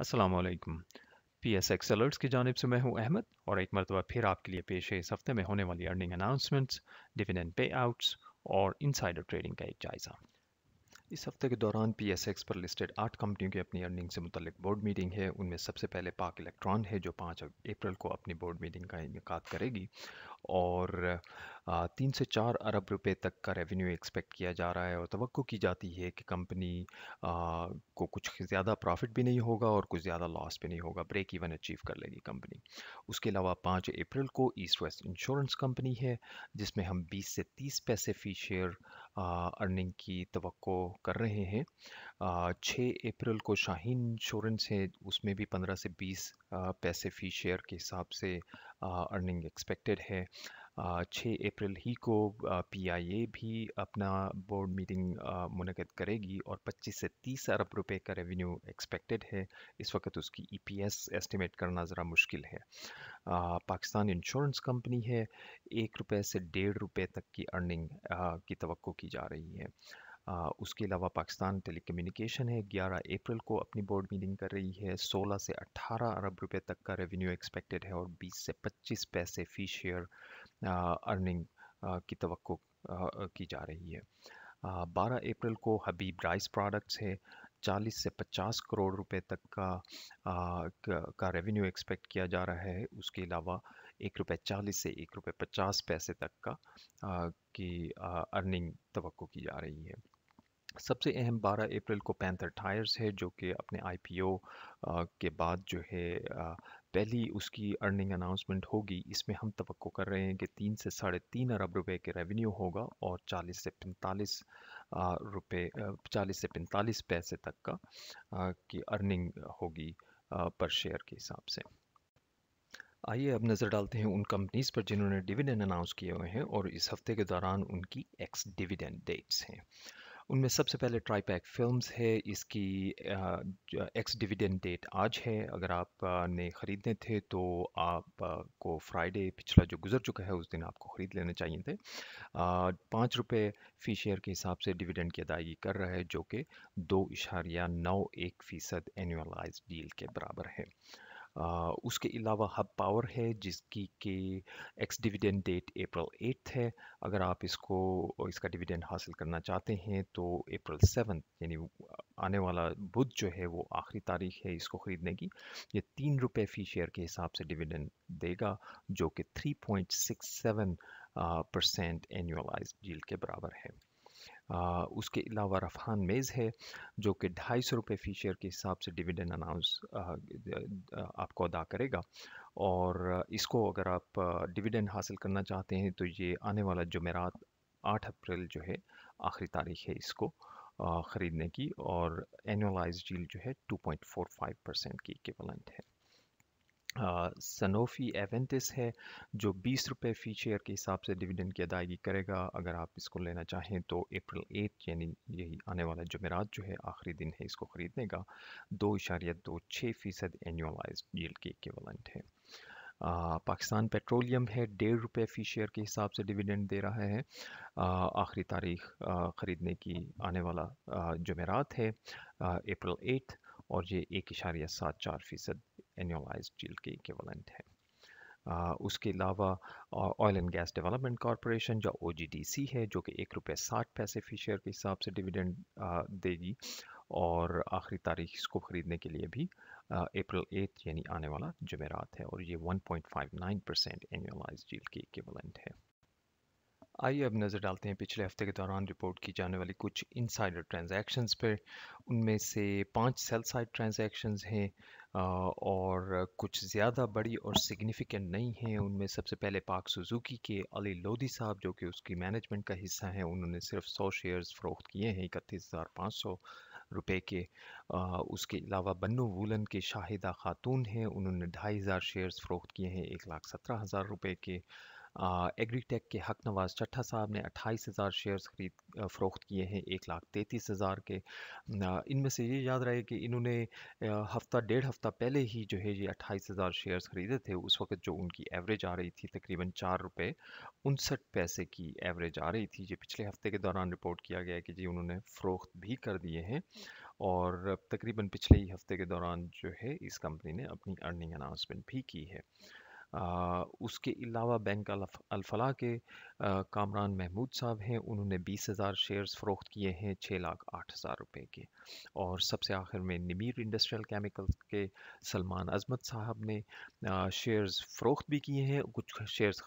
Aslam P S alerts की जानब से मैं हूं अहमद और एक मरतबा फिर आपके लिए पेश है इस हफ्ते में होने वाली earning announcements dividend payouts और इनसाइडर ट्रेडिंग का एक जायज़ा इस हफ्ते के दौरान पी एस एक्स पर लिस्टेड आठ कंपनियों की अपनी अर्निंग से मुतल बोर्ड मीटिंग है उनमें सबसे पहले पाक इलेक्ट्रॉन है जो पाँच अप्रैल को अपनी बोर्ड मीटिंग का इनका करेगी और तीन से चार अरब रुपए तक का रेवेन्यू एक्सपेक्ट किया जा रहा है और तो की जाती है कि कंपनी को कुछ ज़्यादा प्रॉफिट भी नहीं होगा और कुछ ज़्यादा लॉस भी नहीं होगा ब्रेक इवन अचीव कर लेगी कंपनी उसके अलावा पाँच अप्रैल को ईस्ट वेस्ट इंश्योरेंस कंपनी है जिसमें हम बीस से तीस पैसे फ़ी शेयर अर्निंग की तो कर रहे हैं छः अप्रैल को शाहीन इंश्योरेंस है उसमें भी पंद्रह से बीस पैसे फ़ी शेयर के हिसाब से अर्निंग एक्सपेक्टेड है छः अप्रैल ही को पीआईए भी अपना बोर्ड मीटिंग मुनद करेगी और 25 से 30 अरब रुपए का रेवेन्यू एक्सपेक्टेड है इस वक्त उसकी ईपीएस e एस्टिमेट करना ज़रा मुश्किल है पाकिस्तान इंश्योरेंस कंपनी है एक रुपये से डेढ़ रुपये तक की अर्निंग की तो की जा रही है आ, उसके अलावा पाकिस्तान टेलीकम्युनिकेशन है 11 अप्रैल को अपनी बोर्ड मीटिंग कर रही है 16 से 18 अरब रुपए तक का रेवेन्यू एक्सपेक्टेड है और 20 से 25 पैसे फ़ी शेयर अर्निंग की तो की जा रही है बारह अप्रैल को हबीब राइस प्रोडक्ट्स है 40 से 50 करोड़ रुपए तक का का रेवेन्यू एक्सपेक्ट किया जा रहा है उसके अलावा एक रुपये चालीस से एक रुपये पचास पैसे तक का की अर्निंग तो की जा रही है सबसे अहम 12 अप्रैल को पैंथर टायर्स है जो कि अपने आईपीओ के बाद जो है पहली उसकी अर्निंग अनाउंसमेंट होगी इसमें हम तो कर रहे हैं कि तीन से साढ़े तीन अरब रुपए के रेवेन्यू होगा और 40 से 45 रुपए 40 से 45 पैसे तक का की अर्निंग होगी पर शेयर के हिसाब से आइए अब नज़र डालते हैं उन कंपनीज़ पर जिन्होंने डिविडेंड अनाउंस किए हुए हैं और इस हफ्ते के दौरान उनकी एक्स डिविडेंड डेट्स हैं उनमें सबसे पहले ट्राईपैक फिल्म्स है इसकी एक्स डिविडेंड डेट आज है अगर आपने ख़रीदने थे तो आपको फ्राइडे पिछला जो गुजर चुका है उस दिन आपको ख़रीद लेने चाहिए थे पाँच रुपये फ़ी शेयर के हिसाब से डिविडेंड की अदायगी कर रहा है जो कि दो इशारिया नौ एक फ़ीसद एनुअलाइज डील के बराबर है उसके अलावा हब पावर है जिसकी के ex dividend date April eighth है अगर आप इसको इसका डिविडेंड हासिल करना चाहते हैं तो अप्रैल सेवन यानी आने वाला बुध जो है वो आखिरी तारीख है इसको ख़रीदने की ये तीन रुपये फ़ी शेयर के हिसाब से डिविडेंड देगा जो कि three point six seven percent annualized डील के बराबर है उसके अलावा रफहान मेज़ है जो कि ढाई सौ रुपये फ़ी शेयर के हिसाब से डिविडेंड अनाउंस आपको अदा करेगा और इसको अगर आप डिविडेंड हासिल करना चाहते हैं तो ये आने वाला जमेरात आठ अप्रैल जो है आखिरी तारीख है इसको ख़रीदने की और एनुअलाइज जील जो है two point four five percent की इक्वलेंट है सनोफी एवेंटिस है जो बीस रुपये फ़ी शेयर के हिसाब से डिविडेंड की अदायगी करेगा अगर आप इसको लेना चाहें तो अप्रैल एट यानी यही आने वाला जमेरात जो है आखिरी दिन है इसको ख़रीदने का दो इशारिया दो छः फ़ीसद एनुअलाइज डील के इक्वलेंट है पाकिस्तान पेट्रोलियम है डेढ़ रुपये फ़ी शेयर के हिसाब से डिविडेंड दे रहा है आखिरी तारीख ख़रीदने की आने वाला जमेरात है अप्रैल एट और ये एक इशारिया सात चार फ़ीसद एनुअलाइज डील के इक्वलेंट है आ, उसके अलावा oil and gas development corporation जो ओ है जो कि एक रुपये साठ पैसे फी शेयर के हिसाब से डिविडेंड देगी और आखिरी तारीख इसको ख़रीदने के लिए भी अप्रैल एथ यानी आने वाला जमेरात है और ये 1.59 परसेंट एनुअलाइज डील के इक्वलेंट है आइए अब नज़र डालते हैं पिछले हफ्ते के दौरान रिपोर्ट की जाने वाली कुछ इनसाइडर ट्रांजैक्शंस पर उनमें से पांच सेल साइड ट्रांजैक्शंस हैं और कुछ ज़्यादा बड़ी और सिग्निफिकेंट नहीं हैं उनमें सबसे पहले पाक सुजुकी के अली लोधी साहब जो कि उसकी मैनेजमेंट का हिस्सा हैं उन्होंने सिर्फ सौ शेयर्स फ़रोख्त किए हैं इकतीस हज़ार पाँच सौ रुपये के आ, उसके अलावा बन्नू वूलन के शाहिदा खातून हैं उन्होंने ढाई हज़ार शेयर्स फ़रोख्त किए हैं एक लाख सत्रह हज़ार रुपये के एग्रीटेक के हक नवाज चट्ठा साहब ने अट्ठाईस हज़ार शेयर्स खरीद फ़रोख्त किए हैं एक लाख तैंतीस हज़ार के इनमें से ये याद रहे कि इन्होंने हफ्ता डेढ़ हफ्ता पहले ही जो है ये अट्ठाईस हज़ार शेयर्स ख़रीदे थे उस वक्त जो उनकी एवरेज आ रही थी तकरीबन चार रुपये उनसठ पैसे की एवरेज आ रही थी ये पिछले हफ्ते के दौरान रिपोर्ट किया गया कि जी उन्होंने फ़रोख्त भी कर दिए हैं और तकरीबन पिछले ही हफ्ते के दौरान जो है इस कंपनी ने अपनी अर्निंग अनाउंसमेंट भी की है उसके अलावा बैंक अलफला के कामरान महमूद साहब हैं उन्होंने बीस हज़ार शेयर्स फ़रोख्त किए हैं छः लाख आठ हज़ार रुपये के और सबसे आखिर में नमीर इंडस्ट्रियल केमिकल्स के सलमान अजमत साहब ने शेयर्स फ़रोख्त भी किए हैं कुछ शेयर्स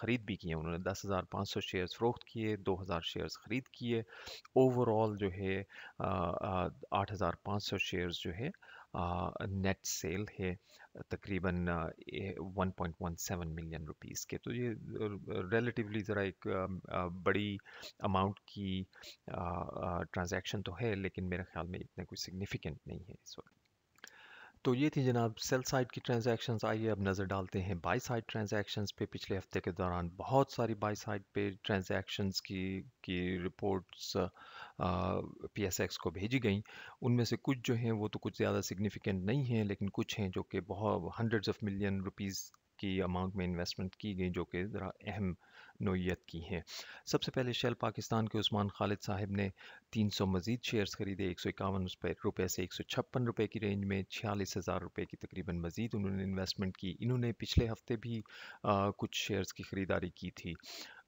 ख़रीद भी किए हैं उन्होंने दस हज़ार पाँच सौ शेयर्स फ़रोख्त किए दो हज़ार शेयर्स ख़रीद किए ओवरऑल जो है आठ हज़ार पाँच सौ शेयर्स जो है नेट सेल है तकरीबन 1.17 मिलियन रुपीस के तो ये रिलेटिवली ज़रा एक बड़ी अमाउंट की ट्रांजैक्शन तो है लेकिन मेरे ख्याल में इतना कोई सिग्निफिकेंट नहीं है इस वक्त तो ये थी जनाब सेल साइड की ट्रांजैक्शंस आइए अब नज़र डालते हैं बाई साइड ट्रांजैक्शंस पे पिछले हफ्ते के दौरान बहुत सारी बाई साइड पे ट्रांजैक्शंस की की रिपोर्ट्स पीएसएक्स को भेजी गई उनमें से कुछ जो हैं वो तो कुछ ज़्यादा सिग्निफिकेंट नहीं हैं लेकिन कुछ हैं जो कि बहुत हंड्रेड्स ऑफ मिलियन रुपीज़ की अमाउंट में इन्वेस्टमेंट की गई जो कि ज़रा अहम नोयत की हैं सबसे पहले शेल पाकिस्तान के उस्मान खालिद साहब ने 300 मजीद शेयर्स खरीदे एक सौ इक्यावन रुपये से एक सौ छप्पन रुपये की रेंज में छियालीस हज़ार रुपये की तकरीबन मजीद उन्होंने इन्वेस्टमेंट की इन्होंने पिछले हफ्ते भी आ, कुछ शेयर्स की ख़रीदारी की थी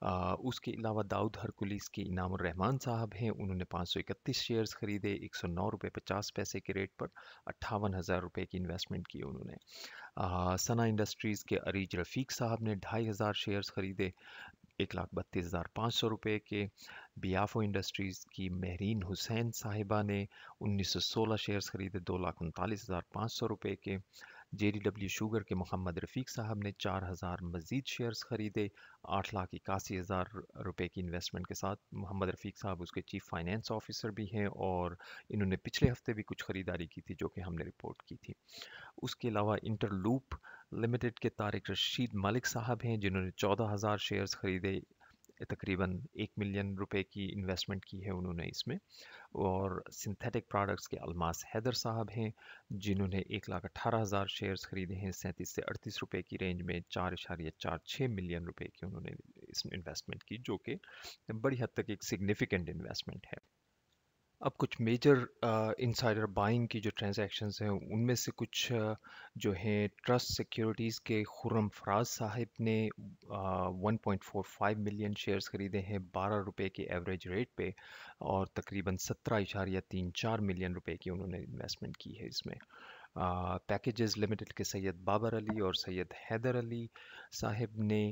आ, उसके अलावा दाऊद हरकुलिस के इनाम रहमान साहब हैं उन्होंने पाँच सौ इकतीस शेयर्स खरीदे एक सौ नौ रुपये पचास पैसे के रेट पर अट्ठावन हज़ार रुपये की इन्वेस्टमेंट की उन्होंने सना इंडस्ट्रीज़ के अरीज रफ़ीक साहब ने ढाई हज़ार शेयर्स खरीदे एक लाख बत्तीस हज़ार पाँच सौ रुपये के बियाफो इंडस्ट्रीज़ की महरीन हुसैन साहिबा ने उन्नीस सौ सोलह शेयर्स खरीदे दो लाख उनतालीस हज़ार पाँच सौ रुपये के जे डी डब्ल्यू शुगर के मोहम्मद रफ़ीक साहब ने चार हज़ार मज़ीद शेयर्स ख़रीदे आठ लाख इक्यासी हज़ार रुपये की इन्वेस्टमेंट के साथ मोहम्मद रफ़ीक साहब उसके चीफ फाइनेंस ऑफिसर भी हैं और इन्होंने पिछले हफ्ते भी कुछ ख़रीदारी की थी जो कि हमने रिपोर्ट की थी उसके अलावा इंटरलूप लिमिटेड के तारिक रशीद मलिक साहब हैं जिन्होंने चौदह हज़ार शेयर्स ख़रीदे तकरीबन एक मिलियन रुपए की इन्वेस्टमेंट की है उन्होंने इसमें और सिंथेटिक प्रोडक्ट्स के अलमास हैदर साहब हैं जिन्होंने एक लाख अट्ठारह हज़ार शेयर्स ख़रीदे हैं सैंतीस से अड़तीस रुपये की रेंज में चार इशारिया चार छः मिलियन रुपए की उन्होंने इसमें इन्वेस्टमेंट की जो कि बड़ी हद तक एक सिग्निफिकेंट इन्वेस्टमेंट है अब कुछ मेजर इंसाइडर बाइंग की जो ट्रांजैक्शंस हैं उनमें से कुछ uh, जो हैं ट्रस्ट सिक्योरिटीज़ के खुरम फराज साहिब ने uh, 1.45 मिलियन शेयर्स ख़रीदे हैं बारह रुपये के एवरेज रेट पे और तकरीबन सत्रह इशारिया तीन चार मिलियन रुपए की उन्होंने इन्वेस्टमेंट की है इसमें पैकेजेस uh, लिमिटेड के सैयद बाबर अली और सैयद हैदर अली साहिब ने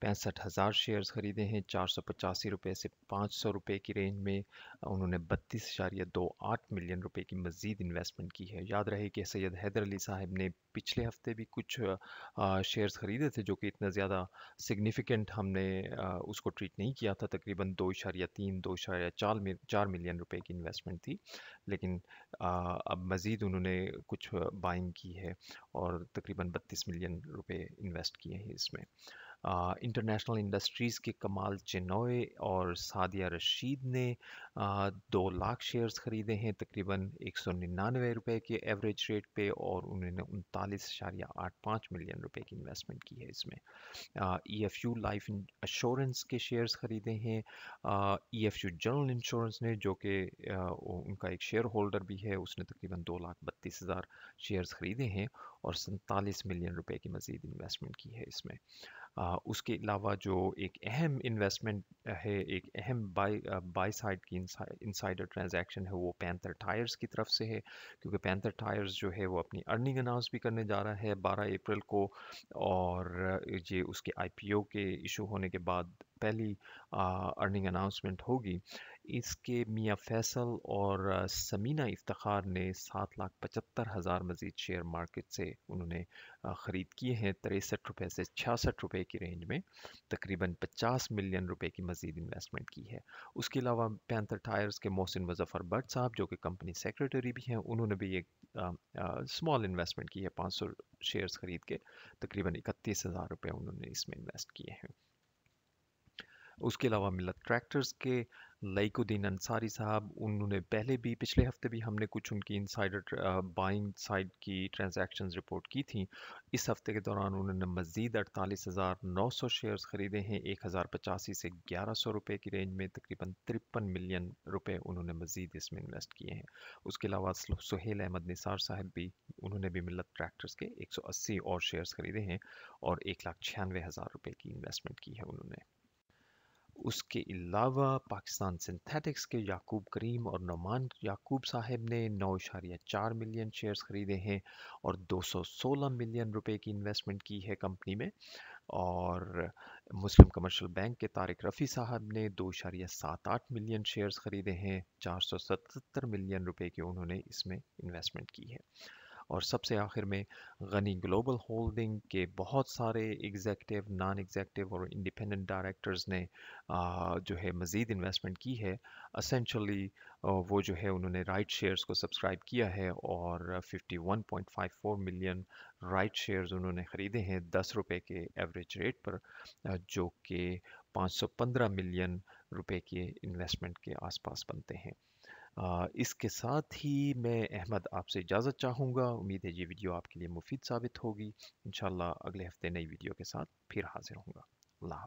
पैंसठ हज़ार शेयर्स ख़रीदे हैं चार सौ पचासी रुपये से पाँच सौ रुपये की रेंज में उन्होंने बत्तीस इशारिया दो आठ मिलियन रुपये की मजीद इन्वेस्टमेंट की है याद रहे कि सैयद हैदर अली साहब ने पिछले हफ्ते भी कुछ शेयर्स ख़रीदे थे जो कि इतना ज़्यादा सिग्निफिकेंट हमने उसको ट्रीट नहीं किया था तकरीबन दो इशारिया तीन दो इशारिया चार चार मिलियन रुपये की इन्वेस्टमेंट थी लेकिन अब मज़ीद उन्होंने कुछ बाइंग की है और तकरीबन बत्तीस मिलियन रुपये इन्वेस्ट किए हैं इसमें इंटरनेशनल इंडस्ट्रीज़ के कमाल चिनोए और सादिया रशीद ने आ, दो लाख शेयर्स ख़रीदे हैं तकरीबन एक सौ निन्यानवे रुपये के एवरेज रेट पे और उन्होंने उनतालीस इशारिया आठ पाँच मिलियन रुपए की इन्वेस्टमेंट की है इसमें E F U life insurance के शेयर्स ख़रीदे हैं E F U general insurance ने जो कि उनका एक शेयर होल्डर भी है उसने तकरीबन दो लाख बत्तीस हज़ार शेयर्स ख़रीदे हैं और सैंतालीस मिलियन रुपए की मजीद इन्वेस्टमेंट की है इसमें उसके अलावा जो एक अहम इन्वेस्टमेंट है एक अहम बाई बाई साइड की इनसाइडर ट्रांजैक्शन है वो पैंथर टायर्स की तरफ से है क्योंकि पैंथर टायर्स जो है वो अपनी अर्निंग अनाउंस भी करने जा रहा है 12 अप्रैल को और ये उसके आईपीओ के इशू होने के बाद पहली अर्निंग अनाउंसमेंट होगी इसके मियाँ फैसल और समीना इफ्तार ने सात लाख पचहत्तर हज़ार मज़ीद शेयर मार्केट से उन्होंने ख़रीद किए हैं तिरसठ रुपये से छियासठ रुपये की रेंज में तकरीबन पचास मिलियन रुपये की मज़ीद इन्वेस्टमेंट की है उसके अलावा पैंथर टायर्स के मोहसिन मुजफ़र भट्ट साहब जो कि कंपनी सेक्रेटरी भी हैं उन्होंने भी एक स्मॉल इन्वेस्टमेंट की है पाँच सौ शेयर्स ख़रीद के तकरीबन इकतीस हज़ार रुपये उन्होंने इसमें इन्वेस्ट किए हैं उसके अलावा मिलत ट्रैक्टर्स के लईकुद्दीन अंसारी साहब उन्होंने पहले भी पिछले हफ्ते भी हमने कुछ उनकी इनसाइडर बाइंग साइड की ट्रांजैक्शंस रिपोर्ट की थी इस हफ्ते के दौरान उन्होंने मज़ीद अड़तालीस हज़ार नौ सौ शेयर्स ख़रीदे हैं एक हज़ार पचासी से ग्यारह सौ रुपये की रेंज में तकरीबन तिरपन मिलियन रुपये उन्होंने मज़ीद इसमें इन्वेस्ट किए हैं उसके अलावा सुहेल अहमद निसार साहब भी उन्होंने भी मिलत ट्रैक्टर्स के एक सौ अस्सी और शेयर्स ख़रीदे हैं और एक लाख छियानवे हज़ार रुपये की इन्वेस्टमेंट की है उन्होंने उसके अलावा पाकिस्तान सिंथेटिक्स के याकूब करीम और नुमान याकूब साहब ने नौ इशारिया चार मिलियन शेयर्स ख़रीदे हैं और 216 मिलियन रुपए की इन्वेस्टमेंट की है कंपनी में और मुस्लिम कमर्शियल बैंक के तारिक रफ़ी साहब ने दो इशारिया सात आठ मिलियन शेयर्स ख़रीदे हैं चार सौ सतहत्तर मिलियन रुपए की उन्होंने इसमें इन्वेस्टमेंट की है और सबसे आखिर में गनी ग्लोबल होल्डिंग के बहुत सारे एग्जैक्टिव नॉन एग्जेक्टिव और इंडिपेंडेंट डायरेक्टर्स ने जो है मज़ीद इन्वेस्टमेंट की है असेंशली वो जो है उन्होंने राइट शेयर्स को सब्सक्राइब किया है और 51.54 मिलियन राइट शेयर्स उन्होंने ख़रीदे हैं दस रुपये के एवरेज रेट पर जो कि 515 मिलियन रुपए के इन्वेस्टमेंट के आसपास बनते हैं इसके साथ ही मैं अहमद आपसे इजाज़त चाहूँगा उम्मीद है ये वीडियो आपके लिए मुफीद साबित होगी इन अगले हफ्ते नई वीडियो के साथ फिर हाजिर होंगे अल्लाह